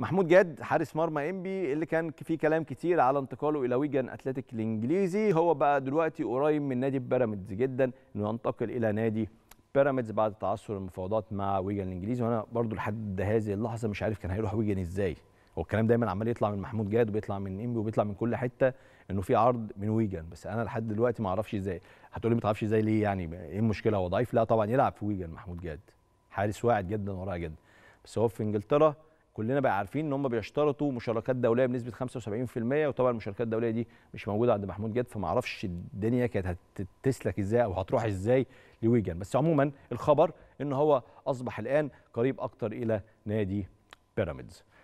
محمود جاد حارس مرمى انبي اللي كان في كلام كتير على انتقاله الى ويجن اتلتيك الانجليزي هو بقى دلوقتي قريب من نادي بيراميدز جدا انه ينتقل الى نادي بيراميدز بعد تعثر المفاوضات مع ويجن الانجليزي وانا برضو لحد هذه اللحظه مش عارف كان هيروح ويجن ازاي هو الكلام دايما عمال يطلع من محمود جاد وبيطلع من انبي وبيطلع من كل حته انه في عرض من ويجن بس انا لحد دلوقتي ما اعرفش ازاي هتقولي ما تعرفش ازاي ليه يعني ايه المشكله هو ضعيف لا طبعا يلعب في ويجن محمود جاد حارس واعد جدا ورائع جدا بس هو في انجلترا كلنا بقى عارفين ان هم بيشترطوا مشاركات دوليه بنسبه 75% وطبعا المشاركات الدوليه دي مش موجوده عند محمود جد فما اعرفش الدنيا كانت هتسلك ازاي او هتروح ازاي لويجن بس عموما الخبر ان هو اصبح الان قريب اكتر الى نادي بيراميدز